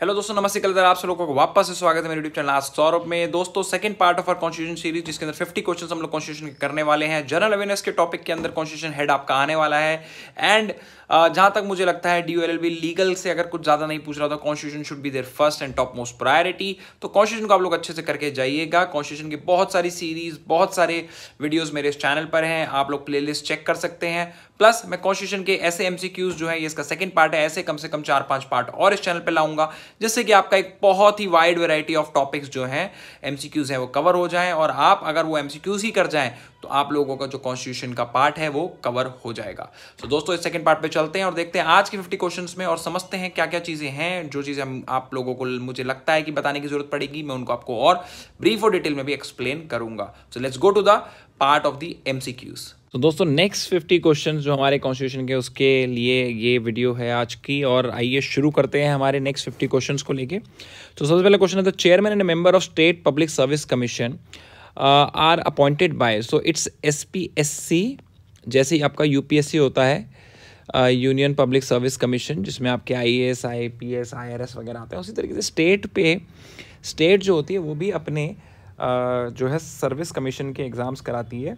Hello दोस्तों नमस्ते कल आप सब लोगों को वापस से स्वागत है मेरे यूट्यूब चैनल आज सौरभ में दोस्तों second part of our constitution series जिसके अंदर 50 क्वेश्चंस हम लोग कॉन्स्टिट्यूशन करने वाले हैं जनरल अवेयरनेस के टॉपिक के अंदर कॉन्स्टिट्यूशन हेड आपका आने वाला है एंड जहां तक मुझे लगता है एल लीगल से अगर कुछ ज्यादा नहीं पूछ रहा था constitution should be there first and top most priority तो कॉन्स्टिट्यूशन तो को आप लोग अच्छे से करके जाइएगा कॉन्स्टिट्यूशन की बहुत सारी सीरीज बहुत सारे वीडियोज मेरे इस चैनल पर हैं आप लोग प्लेलिस्ट चेक कर सकते हैं प्लस मैं कॉन्स्टिट्यूशन के ऐसे एमसीक्यूज जो है ये इसका सेकंड पार्ट है ऐसे कम से कम चार पांच पार्ट और इस चैनल पे लाऊंगा जिससे कि आपका एक बहुत ही वाइड वैरायटी ऑफ टॉपिक्स जो हैं एमसीक्यूज हैं वो कवर हो जाएं और आप अगर वो एमसीक्यूज ही कर जाएं तो आप लोगों का जो कॉन्स्टिट्यूशन का पार्ट है वो कवर हो जाएगा तो so, दोस्तों इस सेकंड पार्ट पे चलते हैं और देखते हैं आज के फिफ्टी क्वेश्चन में और समझते हैं क्या क्या चीज़ें हैं जो चीज़ें हम आप लोगों को मुझे लगता है कि बताने की जरूरत पड़ेगी मैं उनको आपको और ब्रीफ और डिटेल में भी एक्सप्लेन करूंगा so let's go to the part of the M तो दोस्तों नेक्स्ट फिफ्टी क्वेश्चन जो हमारे कॉन्स्टिट्यूशन के उसके लिए ये वीडियो है आज की और आइए शुरू करते हैं हमारे नेक्स्ट फिफ्टी क्वेश्चन को लेके तो सबसे पहले क्वेश्चन है the chairman and member of state public service commission are appointed by so it's S P S C जैसे ही आपका यू पी एस सी होता है यूनियन पब्लिक सर्विस कमीशन जिसमें आपके I S I P S I R S वगैरह आते हैं उसी तरीके से स्टेट पे स्टेट जो होती है वो भी अपने uh, जो है सर्विस कमीशन के एग्ज़ाम्स कराती है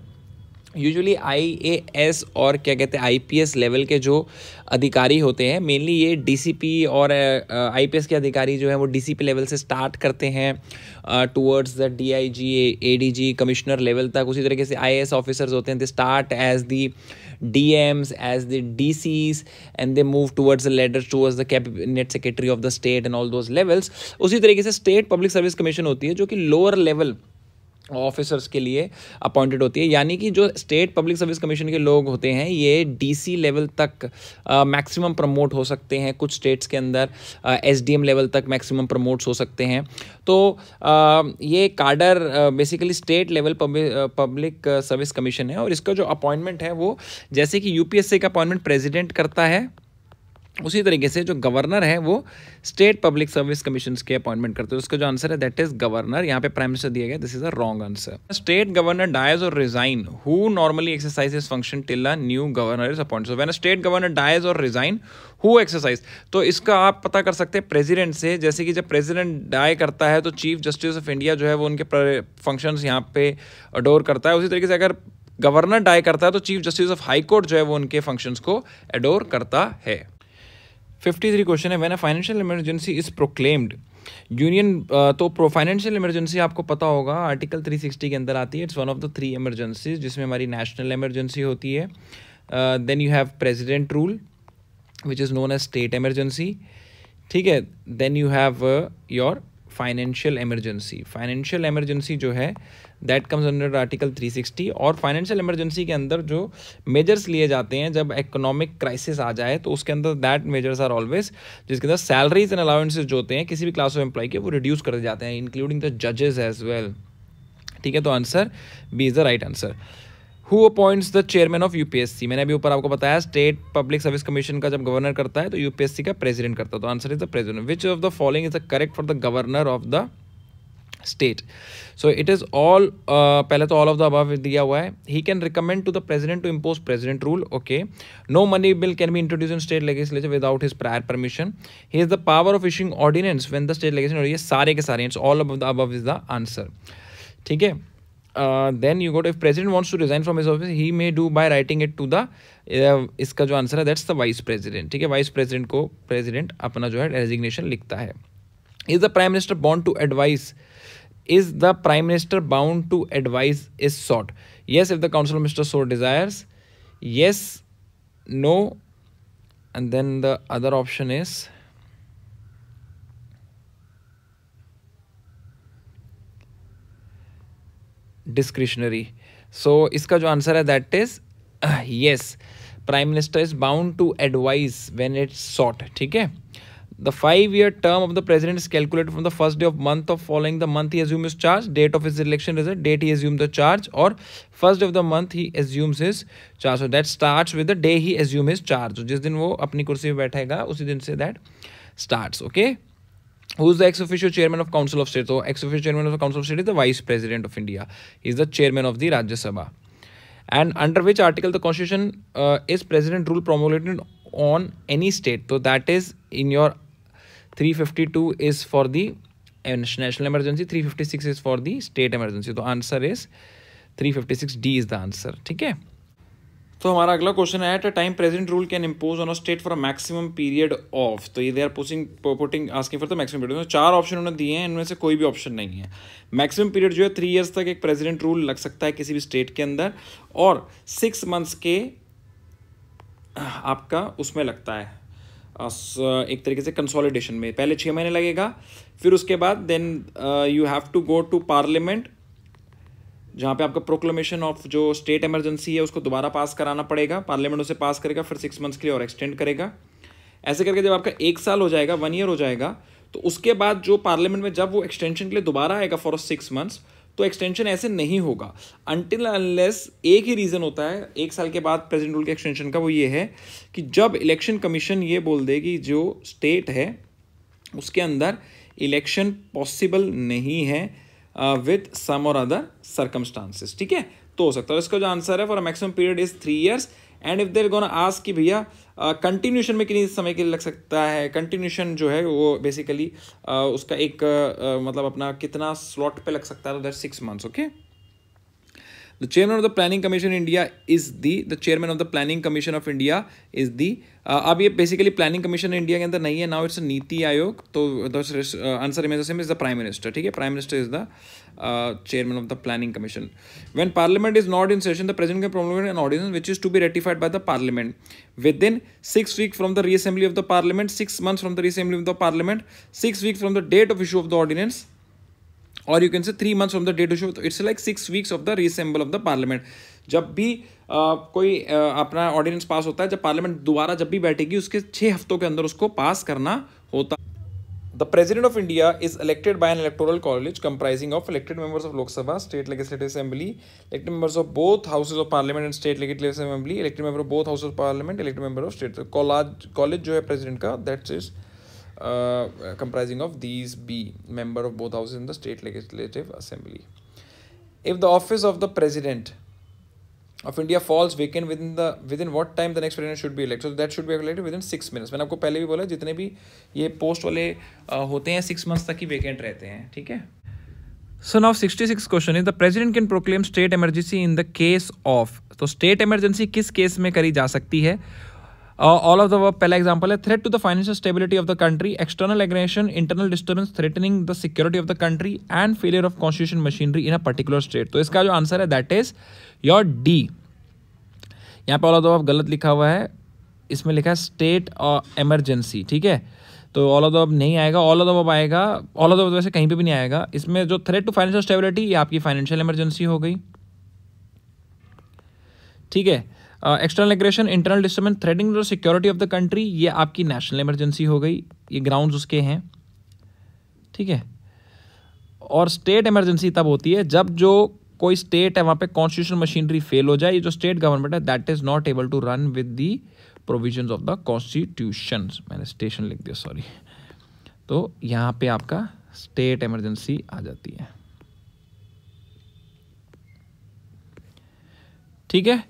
यूजुअली आईएएस और क्या कहते हैं आईपीएस लेवल के जो अधिकारी होते हैं मेनली ये डीसीपी और आईपीएस के अधिकारी जो हैं वो डीसीपी लेवल से स्टार्ट करते हैं towards the DIG ADG commissioner level तक उसी तरीके से आईएएस ऑफिसर्स होते हैं they start as the DMs as the D DCs and they move towards the later towards the cabinet secretary of the state and all those levels उसी तरीके से state public service commission होती है जो कि lower level officers के लिए appointed होती है यानी कि जो स्टेट पब्लिक सर्विस कमीशन के लोग होते हैं ये डीसी लेवल तक मैक्सिमम प्रमोट हो सकते हैं कुछ स्टेट्स के अंदर एसडीएम लेवल तक मैक्सिमम प्रमोट्स हो सकते हैं तो आ, ये cadre basically state level public service commission है और इसका जो अपॉइंटमेंट है वो जैसे कि यूपीएससी का अपॉइंटमेंट प्रेजिडेंट करता है उसी तरीके से जो गवर्नर है वो स्टेट पब्लिक सर्विस कमीशन के अपॉइंटमेंट करते हैं उसका जो आंसर है दैट इज गवर्नर यहाँ पे प्राइम मिनिस्टर दिया गया this is a wrong answer state governor dies or resign who normally exercise his function till a new governor is appoint when state governor dies or resign who exercise तो इसका आप पता कर सकते हैं president से जैसे कि जब प्रेजिडेंट डाई करता है तो चीफ जस्टिस ऑफ इंडिया जो है वो उनके फंक्शन यहाँ पे अडोर करता है उसी तरीके से अगर गवर्नर डाई करता है तो chief justice of high court जो है वो उनके फंक्शंस को एडोर करता है फिफ्टी थ्री क्वेश्चन है when a financial emergency is proclaimed union तो प्रो फाइनेंशियल इमरजेंसी आपको पता होगा आर्टिकल थ्री सिक्सटी के अंदर आती है it's one of the three emergencies जिसमें हमारी नेशनल इमरजेंसी होती है then you have president rule which is known as state emergency ठीक है then you have your financial emergency financial emergency जो है दैट कम्स अंडर आर्टिकल 360 और financial emergency के अंदर जो मेजर्स लिए जाते हैं जब इकोनॉमिक क्राइसिस आ जाए तो उसके अंदर दैट मेजर्स आर ऑलवेज जिसके अंदर सैलरीज एंड अलाउंसेज जो होते हैं किसी भी क्लास ऑफ एम्प्लॉय के वो रिड्यूस कर जाते हैं इंक्लूडिंग द जजेस एज वेल ठीक है तो answer B is the right answer who appoints the chairman of UPSC मैंने अभी ऊपर आपको बताया स्टेट पब्लिक सर्विस कमीशन का जब गवर्नर करता है तो यूपीएससी का प्रेसिडेंट करता है तो answer is the president which of the following is the correct for the governor of the state so it is all पहले तो ऑल ऑफ द अबव दिया हुआ है he can recommend to the president to impose president rule okay no money bill can be introduce in state legislature without his prior permission he is the power of issuing ordinance when the state लेगे ये सारे के सारे it's all of the above is the answer ठीक है then you got if president wants to resign from from office he may do by writing it to the इसका जो answer है दैट्स द वाइस प्रेजिडेंट ठीक है vice president को president अपना जो है रेजिग्नेशन लिखता है is the prime minister bound to advice is the prime minister bound to advice is sought yes if the council mister so desires yes no and then the other option is discretionary so इसका जो answer है that is yes prime minister is bound to advise when it's sought ठीक है the five year term of the president is calculate from the first day of month of following the month he assume his charge date of his election his date he assume the charge or first day of the month he assumes his charge that start with the day he assume his charge जिस दिन वो अपनी कुर्सी पर बैठेगा उसी दिन से that start okay who is the ex officio chairman of council of state तो ex officio chairman of council of state is the vice president of India is the chairman of the Rajya Sabha and under which article the constitution is president rule promulgated on any state तो that is in your three fifty two is for the national emergency three fifty six is for the state emergency तो answer is three fifty six D is the answer ठीक है तो हमारा अगला question है at a time present rule can impose on a state for a maximum period of तो ये they are posing putting asking for the maximum period चार option उन्होंने दिए हैं इनमें से कोई भी ऑप्शन नहीं है मैक्सिमम पीरियड जो है थ्री ईयर्स तक एक प्रेजिडेंट रूल लग सकता है किसी भी स्टेट के अंदर और सिक्स मंथ्स के आपका उसमें लगता है एक तरीके से कंसोलिडेशन में पहले छः महीने लगेगा फिर उसके बाद then you have to go to parliament जहाँ पे आपका प्रोक्लेमेशन ऑफ जो स्टेट इमरजेंसी है उसको दोबारा पास कराना पड़ेगा पार्लियामेंट उसे पास करेगा फिर सिक्स मंथ्स के लिए और एक्सटेंड करेगा ऐसे करके जब आपका एक साल हो जाएगा वन ईयर हो जाएगा तो उसके बाद जो पार्लियामेंट में जब वो एक्सटेंशन के लिए दोबारा आएगा फॉर सिक्स मंथ्स तो एक्सटेंशन ऐसे नहीं होगा अनटिल अनलेस एक ही रीज़न होता है एक साल के बाद प्रेजेंट रूल के एक्सटेंशन का वो ये है कि जब इलेक्शन कमीशन ये बोल दे कि जो स्टेट है उसके अंदर इलेक्शन पॉसिबल नहीं है विथ सम और अदर सर्कमस्टांसेस ठीक है तो हो सकता है इसका जो आंसर है for maximum period is three years and if there gone आज कि भैया कंटिन्यूशन uh, में कितनी समय के लिए लग सकता है कंटिन्यूशन जो है वो बेसिकली uh, उसका एक uh, uh मतलब अपना कितना स्लॉट पे लग सकता है उधर six months okay The chairman of the Planning Commission India is the the chairman of the Planning Commission of India is the uh, अब ये basically Planning Commission India के अंदर नहीं है now it's a नीति आयोग तो the uh, answer remains the same is the Prime Minister ठीक है Prime Minister is the uh, chairman of the Planning Commission. When Parliament is not in session, the President can promulgate an ordinance which is to be ratified by the Parliament within six weeks from the reassembly of the Parliament, six months from the reassembly of the Parliament, six weeks from the date of issue of the ordinance. Or you can say three months of the date of show it's like six weeks of the reassemble of the parliament जब भी आ, कोई आ, अपना ordinance पास होता है जब parliament दोबारा जब भी बैठेगी उसके छः हफ्तों के अंदर उसको पास करना होता the president of India is elected by an electoral college comprising of elected members of Lok Sabha state legislative assembly elected members of both houses of parliament and state legislative assembly elected member of both house of parliament elected member of state college जो है president का that's is comprising of these b member of both houses in the state legislative assembly if the office of the president of India falls vacant within the within what time the next president should be elected so that should be elected within six minutes मैंने आपको पहले भी बोला जितने भी ये post वाले uh, होते हैं सिक्स months तक ही vacant रहते हैं ठीक है so now sixty six question is the president can proclaim state emergency in the case of तो स्टेट इमरजेंसी किस केस में करी जा सकती है ऑल ऑफ द वर्ब पहला एग्जांपल है threat to the financial stability of the country external aggression internal disturbance threatening the security of the country and failure of constitution machinery in a particular state तो इसका जो answer है that is your D यहाँ पे all of the verb गलत लिखा हुआ है इसमें लिखा है स्टेट एमरजेंसी ठीक है तो ऑल ऑफ द अब नहीं आएगा ऑल ऑफ द अब आएगा ऑल ऑफ द वैसे कहीं पे भी नहीं आएगा इसमें जो थ्रेट टू फाइनेंशियल स्टेबिलिटी ये आपकी फाइनेंशियल इमरजेंसी हो गई ठीक है external aggression internal disturbance threatening the security of the country ये आपकी नेशनल इमरजेंसी हो गई ये ग्राउंड उसके हैं ठीक है और स्टेट इमरजेंसी तब होती है जब जो कोई स्टेट है वहाँ पे कॉन्स्टिट्यूशन मशीनरी फेल हो जाए ये जो स्टेट गवर्नमेंट है that is not able to run with the provision of the constitution मैंने स्टेशन लिख दिया सॉरी तो यहाँ पे आपका स्टेट इमरजेंसी आ जाती है ठीक है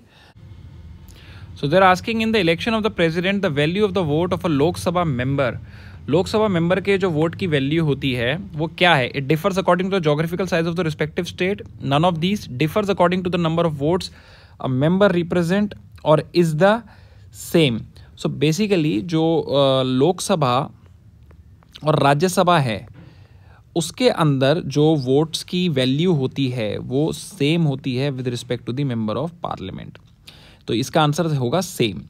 so they're asking in the election of the president the value of the vote of a Lok Sabha Sabha Lok Sabha member के जो वोट की वैल्यू होती है वो क्या है it differs according to the geographical size of the respective state none of this differs according to the number of votes a member represent or is the same so basically जो लोकसभा और राज्यसभा है उसके अंदर जो वोट्स की value होती है वो सेम होती है with respect to the member of parliament तो इसका आंसर होगा सेम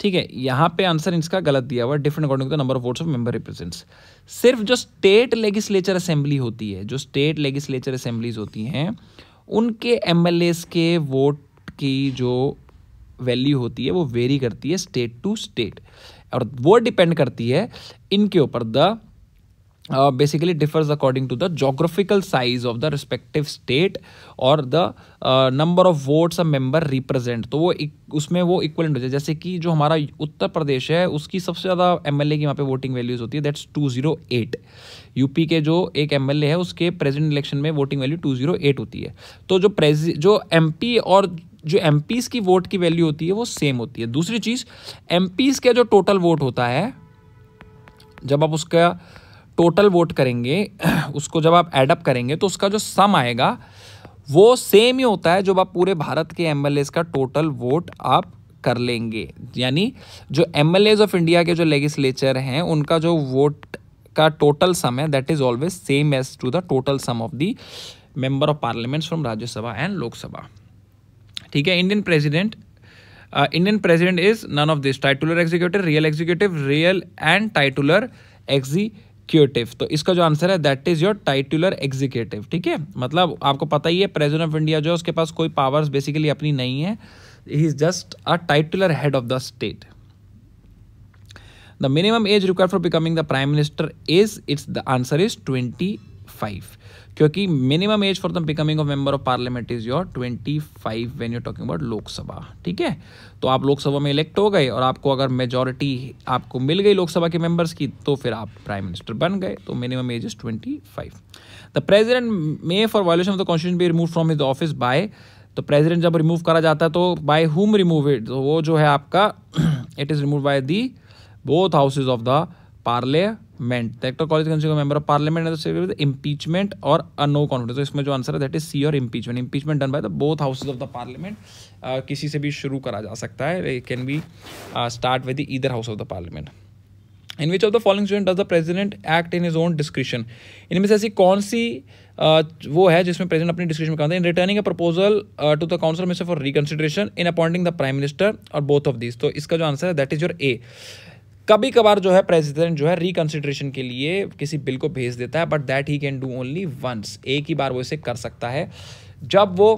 ठीक है यहाँ पे आंसर इसका गलत दिया हुआ different according to the number of votes of member represents सिर्फ जो स्टेट लेजिस्लेचर असेंबली होती है जो स्टेट लेजिस्लेचर असेंबलीज होती हैं उनके एम के वोट की जो वैल्यू होती है वो वेरी करती है स्टेट टू स्टेट और वो डिपेंड करती है इनके ऊपर the uh, basically differs according to the geographical size of the respective state or the number of votes a member represent. तो वो उसमें वो equivalent हो जाए जैसे कि जो हमारा उत्तर प्रदेश है उसकी सबसे ज़्यादा एम की वहाँ पे वोटिंग वैल्यूज़ होती है that's two zero eight UP के जो एक एम है उसके प्रेजेंट इलेक्शन में voting value two zero eight होती है तो जो प्रेज जो एम और जो एम की वोट की वैल्यू होती है वो सेम होती है दूसरी चीज़ एम के जो टोटल वोट होता है जब आप उसका टोटल वोट करेंगे उसको जब आप एडअप करेंगे तो उसका जो सम आएगा वो सेम ही होता है जब आप पूरे भारत के एम का टोटल वोट आप कर लेंगे यानी जो एम ऑफ इंडिया के जो लेगिस्लेचर हैं उनका जो वोट का टोटल सम है that is always same as to the total sum of the member of parliaments from Rajya Sabha and Lok Sabha ठीक है Indian president Indian president is none of this titular executive real executive real and titular executive तो इसका जो answer है that is your titular executive ठीक है मतलब आपको पता ही है प्रेजिडेंट ऑफ इंडिया जो है उसके पास कोई पावर्स बेसिकली अपनी नहीं है he is just a titular head of the state the minimum age required for becoming the prime minister is it's the answer is twenty five क्योंकि minimum age for the becoming of member of parliament is your twenty five when you talking about Lok Sabha ठीक है तो आप लोकसभा में elect हो गए और आपको अगर मेजोरिटी आपको मिल गई लोकसभा के मेंबर्स की तो फिर आप प्राइम मिनिस्टर बन गए तो minimum age is twenty five the president may for violation of the constitution be remove from his office by तो प्रेजिडेंट जब रिमूव करा जाता है तो बाय हुम रिमूव इट वो जो है आपका it is remove by the both houses of the parliament the actor call is member of parliament and impeachment or a no confidence तो इसमें जो आंसर है दैट इज सी और impeachment impeachment done by the both houses of the parliament किसी से भी शुरू करा जा सकता है can be start with either house of the parliament in which of the following student does the president act in his own discretion इनमें से ऐसी कौन सी uh, वो है जिसमें प्रेजिडेंट अपनी डिस्क्रिप्शन में करते हैं returning a proposal to the council minister for reconsideration in appointing the prime minister और बोथ ऑफ दिस तो इसका जो आंसर है दैट इज योर ए कभी कभार जो है प्रेसिडेंट जो है रिकन्सिडरेशन के लिए किसी बिल को भेज देता है but that he can do only once एक ही बार वो इसे कर सकता है जब वो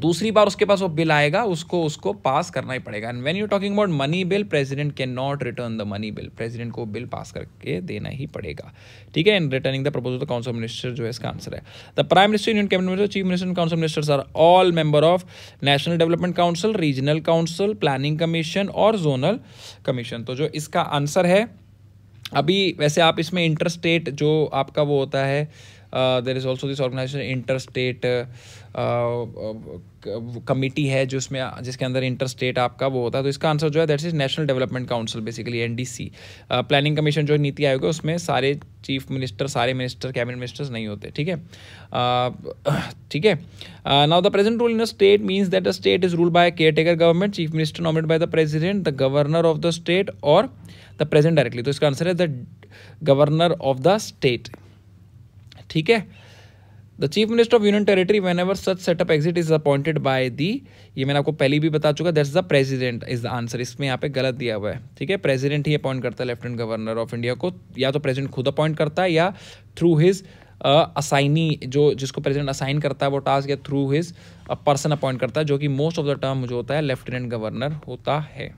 दूसरी बार उसके पास वो बिल आएगा उसको उसको पास करना ही पड़ेगा and when you talking about money bill president can not return the money bill president को बिल पास करके देना ही पड़ेगा ठीक है and returning the proposal the council minister जो है इसका आंसर है the prime minister union cabinet minister chief minister council ministers are all member of national development council regional council planning commission और जोनल कमीशन तो जो इसका answer है अभी वैसे आप इसमें इंटर स्टेट जो आपका वो होता है there is also this organisation inter state committee है जो उसमें जिसके अंदर इंटर स्टेट आपका वो होता है तो इसका आंसर जो है that is national development council basically NDC planning commission जो नीति आयोग है उसमें सारे चीफ मिनिस्टर सारे मिनिस्टर कैबिनेट मिनिस्टर्स नहीं होते ठीक है ठीक है now the president rule in a state means that the state is rule by केयर टेकर government chief minister nominate by the president the governor of the state और द प्रेजेंट डायरेक्टली तो इसका आंसर है the governor of the state ठीक है the chief minister of union territory when such setup exist is appointed by the ये मैंने आपको पहले भी बता चुका that the president is the answer इसमें यहाँ पे गलत दिया हुआ है ठीक है प्रेजिडेंट ही अपॉइंट करता है लेफ्टिनेंट गवर्नर ऑफ इंडिया को या तो प्रेजिडेंट खुद अपॉइंट करता है या थ्रू हिज असाइनी जो जिसको प्रेजिडेंट असाइन करता है वो टास्क या थ्रू हिज पर्सन अपॉइंट करता है जो कि मोस्ट ऑफ द टर्म जो होता है लेफ्टिनेंट गवर्नर होता है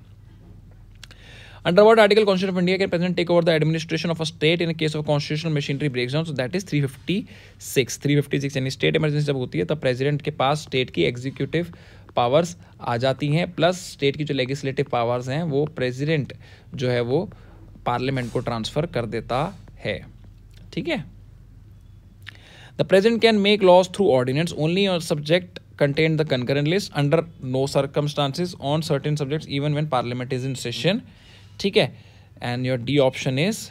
under word article constitution of India के president take over the administration of state in case of constitution machinery break down so that is 356 356 यानी स्टेट इमरजेंसी जब होती है तो प्रेजिडेंट के पास स्टेट की एग्जीक्यूटिव पावर्स आ जाती हैं प्लस स्टेट की जो लेजिस्लेटिव पावर्स हैं वो प्रेजिडेंट जो है वो पार्लियामेंट को ट्रांसफर कर देता है ठीक है the president can make laws through ordinance only और subject contain the concurrent list under no circumstances on certain subject even when parliament is in session ठीक है and your D option is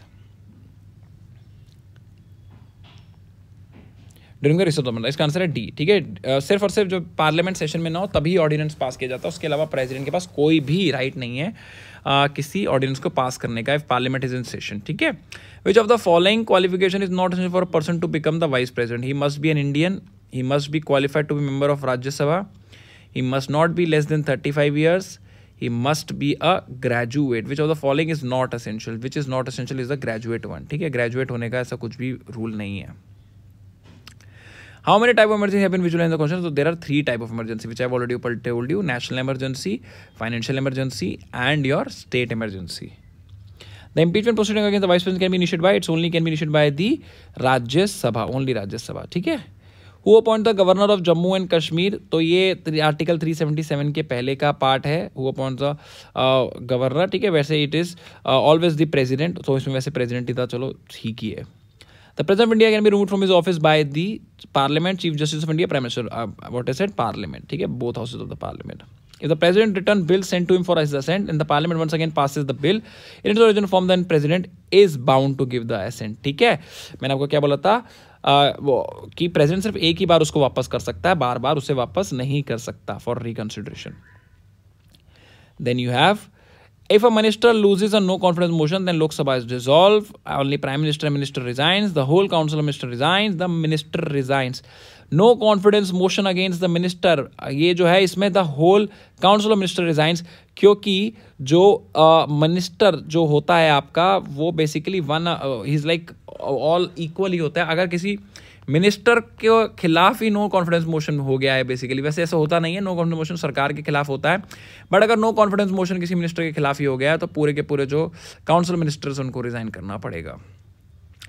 during the इसका answer है D ठीक है सिर्फ और सिर्फ जो पार्लियामेंट सेशन में ना हो तभी ऑर्डिनेंस पास किया जाता है उसके अलावा प्रेसिडेंट के पास कोई भी राइट right नहीं है आ, किसी ऑर्डिनेंस को पास करने का if parliament is in session ठीक है which of the following qualification is not for person to become the vice president he must be an Indian he must be qualified to be member of Rajya Sabha he must not be less than thirty five years he must be a graduate which of the following is not essential which is not essential is a graduate one theek hai graduate hone ka aisa kuch bhi rule nahi hai How many type of emergency have been visualized in the question? So there are three type of emergency which i have already told you: national emergency, financial emergency, and your state emergency. The impeachment proceeding against the vice president can be initiated by it's only can be initiated by the Rajya Sabha only Rajya Sabha. theek hai who appoint the governor of Jammu and Kashmir तो ये article 377 के पहले का part है who appoint the governor ठीक है वैसे it is always the president तो इसमें वैसे प्रेजिडेंट ही था चलो ठीक ही है the president India can be root from his office by the parliament chief justice of India prime minister what is at parliament ठीक है both houses of the parliament if the president return bill send to him for his assent in the parliament once again pass is the bill in his origin form then president is bound to give the assent ठीक है मैंने आपको क्या बोला था की present सिर्फ एक ही बार उसको वापस कर सकता है बार बार उसे वापस नहीं कर सकता for reconsideration then you have if a minister lose a no confidence motion then Lok Sabha is dissolve only prime minister minister resign the whole council minister resign the minister resigns no confidence motion against the minister ये जो है इसमें the whole council of minister resigns क्योंकि जो minister uh, जो होता है आपका वो basically one is like all equal ही होता है अगर किसी मिनिस्टर के खिलाफ ही नो कॉन्फिडेंस मोशन हो गया है बेसिकली वैसे ऐसा होता नहीं है नो कॉन्फिडेंस मोशन सरकार के खिलाफ होता है बट अगर नो कॉन्फिडेंस मोशन किसी मिनिस्टर के खिलाफ ही हो गया है तो पूरे के पूरे जो काउंसिल मिनिस्टर्स उनको रिजाइन करना पड़ेगा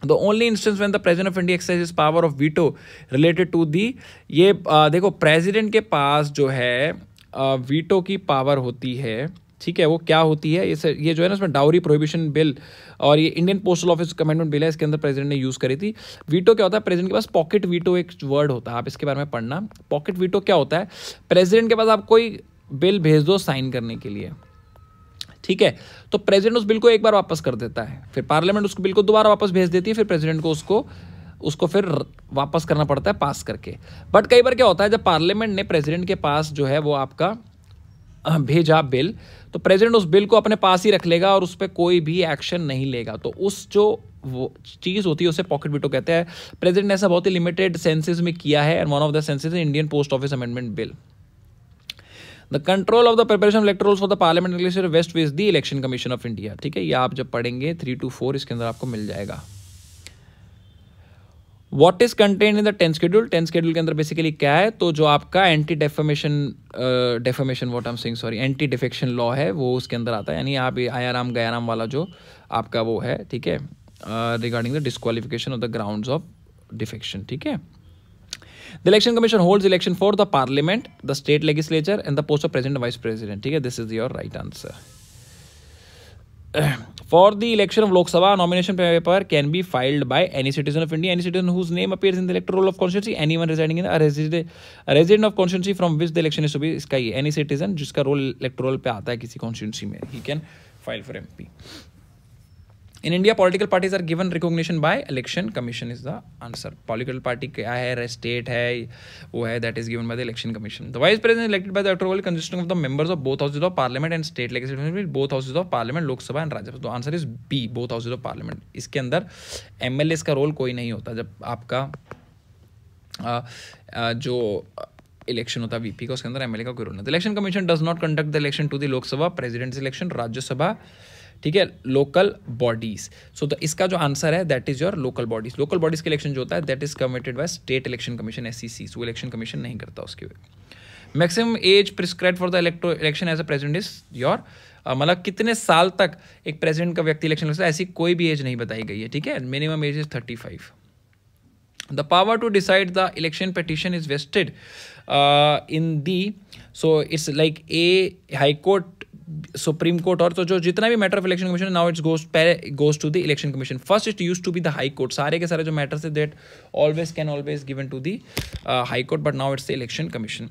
the only instance when the president of India exercise power of veto related to the ये आ, देखो प्रेजिडेंट के पास जो है आ, वीटो की पावर होती है ठीक है वो क्या होती है ये ये जो है ना उसमें डाउरी प्रोहिबिशन बिल और ये Indian postal office amendment bill है इसके अंदर प्रेसिडेंट ने यूज़ करी थी वीटो क्या होता है प्रेसिडेंट के पास पॉकेट वीटो एक वर्ड होता है आप इसके बारे में पढ़ना पॉकेट वीटो क्या होता है प्रेसिडेंट के पास आप कोई बिल भेज दो साइन करने के लिए ठीक है तो प्रेसिडेंट उस बिल को एक बार वापस कर देता है फिर पार्लियामेंट उस बिल को दोबारा वापस भेज देती है फिर प्रेसिडेंट को उसको उसको फिर वापस करना पड़ता है पास करके बट कई बार क्या होता है जब पार्लियामेंट ने प्रेसिडेंट के पास जो है वो आपका भेजा बिल तो प्रेसिडेंट उस बिल को अपने पास ही रख लेगा और उस पर कोई भी एक्शन नहीं लेगा तो उस जो वो चीज़ होती है उसे पॉकेट बिटो कहते हैं प्रेजिडेंट ने ऐसा बहुत ही लिमिटेड सेंसेज में किया है and one of the instances Indian post office amendment bill the control of the preparation electoral for the parliament election vest with the election commission of India ठीक है ये आप जब पढ़ेंगे थ्री टू फोर इसके अंदर आपको मिल जाएगा what is content in the tenth schedule tenth schedule के अंदर बेसिकली क्या है तो जो आपका anti defamation defamation what am saying sorry anti defection law है वो उसके अंदर आता है यानी आप गया राम वाला जो आपका वो है ठीक है regarding the disqualification of the ground of defection ठीक है the election commission hold election for the parliament the state legislature and the post of president vice president ठीक है this is your right answer for the election of Lok Sabha nomination paper can be filed by any citizen of India any citizen whose name appears in the electoral of constituency any one residing in resident of constituency from which the election is be इसका ही any citizen जिसका roll electoral पे आता है किसी constituency में he can file for M P in India political parties are given recognition by election commission is the answer political party क्या है स्टेट है वो है that is given by the election commission the vice president elected by the electoral consisting of the members of both houses of parliament and state legislative both houses of parliament Lok Sabha and Rajya Sabha तो answer is B both houses of parliament इसके अंदर M का role कोई नहीं होता जब आपका आ, आ, जो इलेक्शन होता है वीपी का उसके अंदर एमएलए का कोई रोल नहीं election commission does not conduct the election to the Lok Sabha president election Rajya Sabha ठीक है लोकल बॉडीज सो तो इसका जो आंसर है that is your local bodies local bodies के इलेक्शन जो होता है that is committed by state election commission S C so election commission नहीं करता उसके वे maximum age prescribe for the इलेक्टो election age a president is your मतलब कितने साल तक एक प्रेजिडेंट का व्यक्ति इलेक्शन लगता है ऐसी कोई भी एज नहीं बताई गई है ठीक है minimum age is thirty five the power to decide the election petition is vested in the so it's like a high court supreme court और तो जो जितना भी matter of election commission now it's goes goes to the election commission first it use to be the high court सारे के सारे जो matters है that always can always given to the high court but now it's the election commission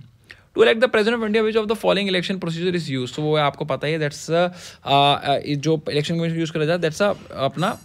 to elect the president of India which of the following election procedure is use तो वो आपको पता ही है दैट्स uh, uh, जो election commission use करा जाए that's uh, अपना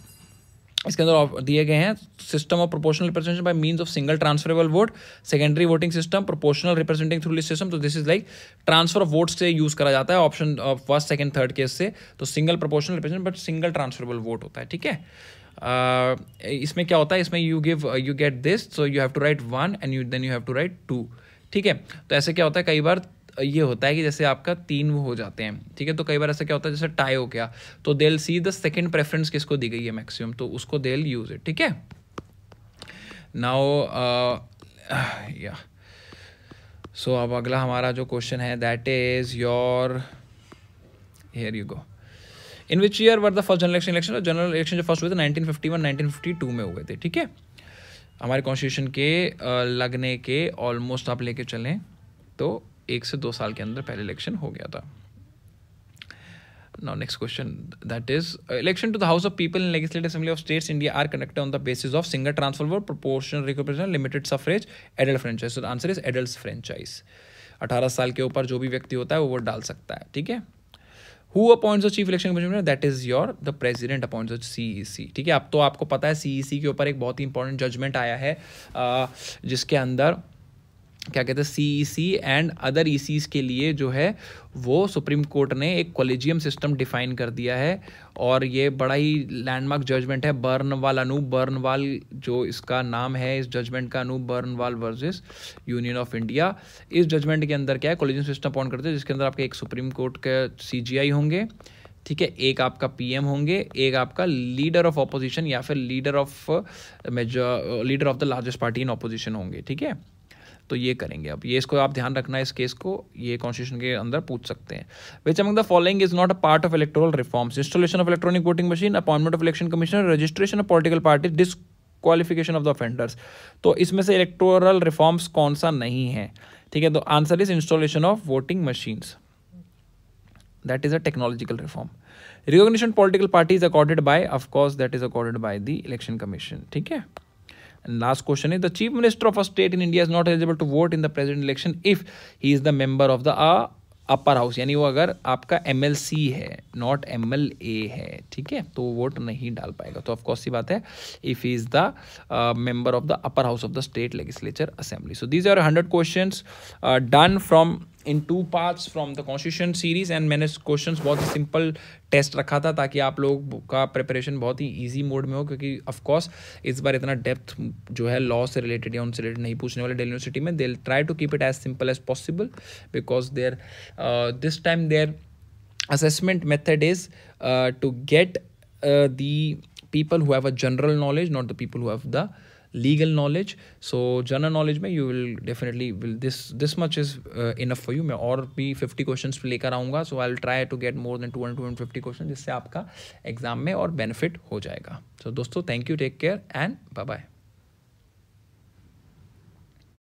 इसके अंदर दिए गए हैं system of proportional representation by means of single transferable vote secondary voting system proportional representing through list system तो this is like transfer of votes से यूज करा जाता है option first second third case से तो single proportional represent but single transferable vote होता है ठीक है uh, इसमें क्या होता है इसमें you give you get this so you have to write one and you then you have to write two ठीक है तो ऐसे क्या होता है कई बार ये होता है कि जैसे आपका तीन वो हो जाते हैं ठीक है तो कई बार ऐसा क्या होता है जैसे टाई हो गया तो देल सी द सेकेंड प्रेफरेंस किसको दी गई है मैक्सिमम तो उसको देल यूज इट ठीक है नाओ या सो अब अगला हमारा जो क्वेश्चन है that is your here you go in which year were the first general election election general election जो फर्स्ट हुए थे 1951 1952 में हुए थे ठीक है हमारे कॉन्स्टिट्यूशन के uh, लगने के ऑलमोस्ट आप लेके चलें तो एक से दो साल के अंदर पहले इलेक्शन हो गया था now next question that is election to the house of people in legislative assembly of states India are conducted on the basis of single transfer for proportion रिकॉपेशन limited suffrage adult franchise answer is adult franchise अठारह साल के ऊपर जो भी व्यक्ति होता है वो वोट डाल सकता है ठीक है who appoints the chief election commissioner that is your the president appoints the C E C ठीक है अब तो आपको पता है सी ई सी के ऊपर एक बहुत ही इंपॉर्टेंट जजमेंट आया है uh, जिसके अंदर क्या कहते हैं सी सी एंड अदर ई के लिए जो है वो सुप्रीम कोर्ट ने एक कॉलेजियम सिस्टम डिफाइन कर दिया है और ये बड़ा ही लैंडमार्क जजमेंट है बर्नवाल अनूप बर्नवाल जो इसका नाम है इस जजमेंट का Anoop Barnwal versus union of India इस जजमेंट के अंदर क्या है कॉलेजियम सिस्टम अपॉइंट करते हैं जिसके अंदर आपके एक सुप्रीम कोर्ट के सी होंगे ठीक है एक आपका पीएम होंगे एक आपका लीडर ऑफ ऑपोजिशन या फिर leader of major leader of the largest party in opposition होंगे ठीक है तो ये करेंगे अब ये इसको आप ध्यान रखना इस केस को ये कॉन्स्टिट्यूशन के अंदर पूछ सकते हैं which among the following is not a part of electoral reforms installation of electronic voting machine appointment of election commissioner registration of political party disqualification of the offenders तो इसमें से इलेक्टोरल रिफॉर्म्स कौन सा नहीं है ठीक है तो answer is installation of voting machines that is a technological reform recognition political party is accorded by of course that is accorded accorded the election commission ठीक है And last question is the chief minister of a state in India is not eligible to vote in the president election if he is the member of the uh, upper house यानी वो अगर आपका M है not M है ठीक है तो वो वोट नहीं डाल पाएगा तो ऑफकोर्स सी बात है if is the member of the upper house of the state legislature assembly so these are hundred question done from in two parts from the constitution series and मैंने क्वेश्चंस बहुत ही सिंपल टेस्ट रखा था ताकि आप लोग का preparation बहुत ही इजी मोड में हो क्योंकि ऑफ कोर्स इस बार इतना डेप्थ जो है लॉ से रिलेटेड या उनसे रिलेटेड नहीं पूछने वाले डेली यूनिवर्सिटी में they try to keep it as simple as possible because there this time their assessment method is to get the people who have a general knowledge not the people who have the legal knowledge so general knowledge में you will definitely will this this much is uh, enough for you मैं और भी 50 questions लेकर आऊँगा so I'll try to get more than 200 250 questions जिससे आपका exam में और बेनिफिट हो जाएगा so दोस्तों thank you take care and bye bye